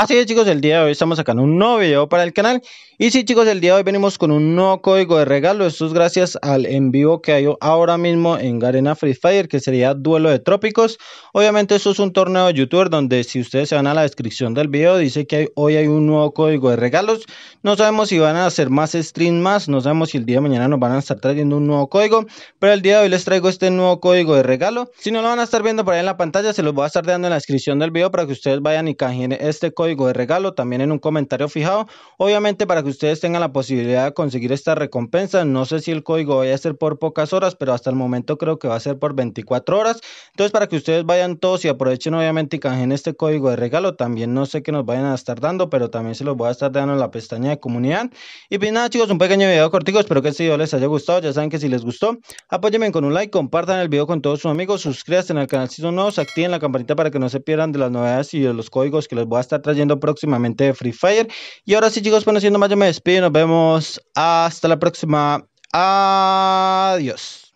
Así es chicos, el día de hoy estamos sacando un nuevo video para el canal Y sí chicos, el día de hoy venimos con un nuevo código de regalo Esto es gracias al en vivo que hay ahora mismo en Garena Free Fire Que sería Duelo de Trópicos Obviamente esto es un torneo de youtuber donde si ustedes se van a la descripción del video Dice que hoy hay un nuevo código de regalos No sabemos si van a hacer más stream más No sabemos si el día de mañana nos van a estar trayendo un nuevo código Pero el día de hoy les traigo este nuevo código de regalo Si no lo van a estar viendo por ahí en la pantalla Se los voy a estar dando en la descripción del video para que ustedes vayan y canjeen este código de regalo también en un comentario fijado. Obviamente para que ustedes tengan la posibilidad de conseguir esta recompensa. No sé si el código vaya a ser por pocas horas, pero hasta el momento creo que va a ser por 24 horas. Entonces para que ustedes vayan todos y aprovechen obviamente y canjen este código de regalo. También no sé qué nos vayan a estar dando, pero también se los voy a estar dando en la pestaña de comunidad. Y pues nada chicos, un pequeño video cortito Espero que este video les haya gustado. Ya saben que si les gustó, apóyenme con un like, compartan el video con todos sus amigos, suscríbanse el canal si son nuevos, activen la campanita para que no se pierdan de las novedades y de los códigos que les voy a estar trayendo próximamente Free Fire. Y ahora sí, chicos, bueno, siendo más, yo me despido nos vemos hasta la próxima. Adiós.